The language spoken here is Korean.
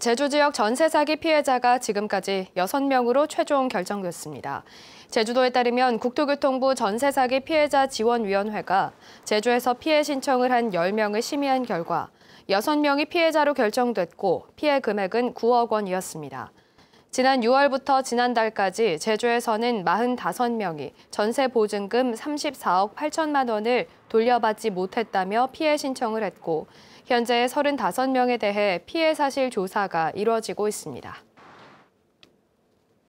제주 지역 전세 사기 피해자가 지금까지 6명으로 최종 결정됐습니다. 제주도에 따르면 국토교통부 전세 사기 피해자 지원위원회가 제주에서 피해 신청을 한 10명을 심의한 결과 6명이 피해자로 결정됐고 피해 금액은 9억 원이었습니다. 지난 6월부터 지난달까지 제주에서는 45명이 전세 보증금 34억 8천만 원을 돌려받지 못했다며 피해 신청을 했고 현재 35명에 대해 피해 사실 조사가 이뤄지고 있습니다.